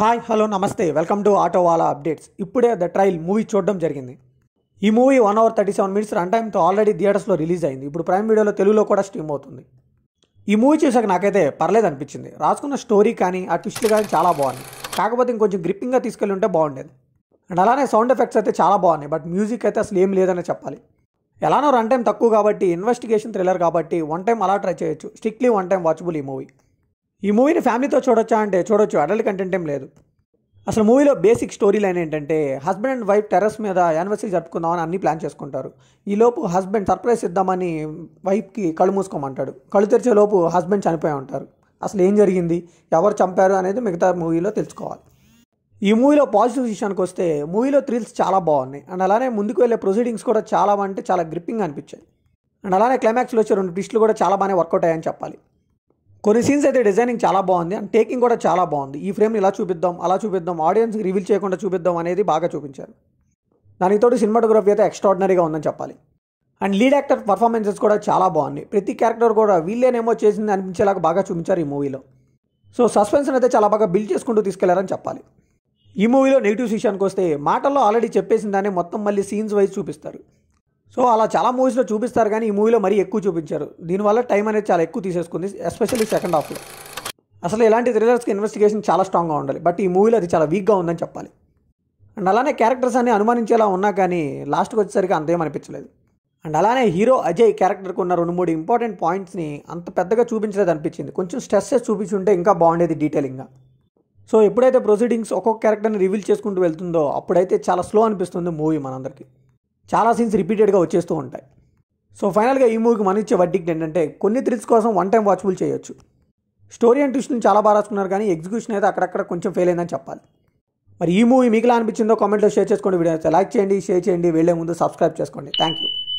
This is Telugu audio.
హాయ్ హలో నమస్తే వెల్కమ్ టు ఆటోవాలా అప్డేట్స్ ఇప్పుడే ద ట్రైల్ మూవీ చూడడం జరిగింది ఈ movie one hour thirty seven minutes run టైమ్తో ఆల్రెడీ థియేటర్స్లో రిలీజ్ అయింది ఇప్పుడు ప్రైమ్ వీడియోలో తెలుగులో కూడా స్ట్రీమ్ అవుతుంది ఈ మూవీ చూసాక నాకైతే పర్లేదు అనిపించింది రాసుకున్న స్టోరీ కానీ ఆ ట్విస్ట్ కానీ చాలా బాగుంది కాకపోతే ఇంకొంచెం గ్రిప్పింగ్గా తీసుకెళ్ళి ఉంటే బాగుండేది అండ్ అలానే సౌండ్ ఎఫెక్ట్స్ అయితే చాలా బాగున్నాయి బట్ మ్యూజిక్ అయితే అసలు ఏం లేదని చెప్పాలి ఎలానో రన్ టైం తక్కువ కాబట్టి ఇన్వెస్టిగేషన్ థ్రిల్లర్ కాబట్టి వన్ టైం అలా ట్రై చేయొచ్చు స్ట్రిక్ట్లీ వన్ టైం వాచబుల్ ఈ మూవీ ఈ మూవీని ఫ్యామిలీతో చూడొచ్చా అంటే చూడొచ్చు అడల్ట్ కంటెంట్ ఏం లేదు అసలు మూవీలో బేసిక్ స్టోరీ లైన్ ఏంటంటే హస్బెండ్ అండ్ వైఫ్ టెర్రస్ మీద యానివర్సరీ జరుపుకుందామని అన్ని ప్లాన్ చేసుకుంటారు ఈలోపు హస్బెండ్ సర్ప్రైజ్ ఇద్దామని వైఫ్కి కళ్ళు మూసుకోమంటాడు కళ్ళు తెరిచే లోపు హస్బెండ్ చనిపోయి ఉంటారు అసలు ఏం జరిగింది ఎవరు చంపారు అనేది మిగతా మూవీలో తెలుసుకోవాలి ఈ మూవీలో పాజిటివ్ విషయానికి వస్తే మూవీలో థ్రిల్స్ చాలా బాగున్నాయి అండ్ అలానే ముందుకు వెళ్ళే ప్రొసీడింగ్స్ కూడా చాలా అంటే చాలా గ్రిప్పింగ్ అనిపించాయి అండ్ అలానే క్లైమాక్స్లో వచ్చే రెండు ట్విస్టులు కూడా చాలా బాగానే వర్కౌట్ అయ్యాయని చెప్పాలి కొన్ని సీన్స్ అయితే డిజైనింగ్ చాలా బాగుంది అండ్ టేకింగ్ కూడా చాలా బాగుంది ఈ ఫ్రేమ్ ఇలా చూపిద్దాం అలా చూపిద్దాం ఆడియన్స్కి రివీల్ చేయకుండా చూపిద్దాం అనేది బాగా చూపించారు దానితోటి సినిమాటోగ్రఫీ అయితే ఎక్స్ట్రాడినరీగా ఉందని చెప్పాలి అండ్ లీడ్ యాక్టర్ పర్ఫార్మెన్సెస్ కూడా చాలా బాగుంది ప్రతి క్యారెక్టర్ కూడా వీళ్ళేనేమో చేసింది అనిపించేలాగా బాగా చూపించారు ఈ మూవీలో సో సస్పెన్స్ అయితే చాలా బాగా బిల్డ్ చేసుకుంటూ తీసుకెళ్లారని చెప్పాలి ఈ మూవీలో నెగిటివ్ విషయానికి వస్తే మాటల్లో ఆల్రెడీ చెప్పేసిందని మొత్తం మళ్ళీ సీన్స్ వైజ్ చూపిస్తారు సో అలా చాలా మూవీస్లో చూపిస్తారు కానీ ఈ మూవీలో మరీ ఎక్కువ చూపించారు దీనివల్ల టైం అనేది చాలా ఎక్కువ తీసేసుకుంది ఎస్పెషల్లీ సెకండ్ హాఫ్లో అసలు ఇలాంటి థ్రిల్లర్స్కి ఇన్వెస్టిగేషన్ చాలా స్ట్రాంగ్గా ఉండాలి బట్ ఈ మూవీలో అది చాలా వీక్గా ఉందని చెప్పాలి అండ్ అలానే క్యారెక్టర్స్ అన్ని అనుమానించేలా ఉన్నా కానీ లాస్ట్కి వచ్చేసరికి అంతేం అనిపించలేదు అండ్ అలానే హీరో అజయ్ క్యారెక్టర్కి ఉన్న రెండు మూడు ఇంపార్టెంట్ పాయింట్స్ని అంత పెద్దగా చూపించలేదు అనిపించింది కొంచెం స్ట్రెస్సెస్ చూపించుంటే ఇంకా బాగుండేది డీటెయిలింగ్గా సో ఎప్పుడైతే ప్రొసీడింగ్స్ ఒక్కొక్క క్యారెక్టర్ని రివీల్ చేసుకుంటూ వెళ్తుందో అప్పుడైతే చాలా స్లో అనిపిస్తుంది మూవీ మనందరికీ చాలా సీన్స్ రిపీటెడ్గా వచ్చేస్తూ ఉంటాయి సో ఫైనల్గా ఈ మూవీకి మన ఇచ్చే వడ్డీకి ఏంటంటే కొన్ని థ్రిల్స్ కోసం వన్ టైం వాచ్బుల్ చేయొచ్చు స్టోరీ అండ్ ట్విస్ట్ని చాలా బాగా రాసుకున్నారు కానీ ఎగ్జిక్యూషన్ అయితే అక్కడక్కడ కొంచెం ఫెయిల్ అయిందని చెప్పాలి మరి ఈ మూవీ మీకు ఎలా అనిపించిందో కామెంట్లో షేర్ చేసుకోండి వీడియో లైక్ చేయండి షేర్ చేయండి వెళ్లే ముందు సబ్స్క్రైబ్ చేసుకోండి థ్యాంక్ యూ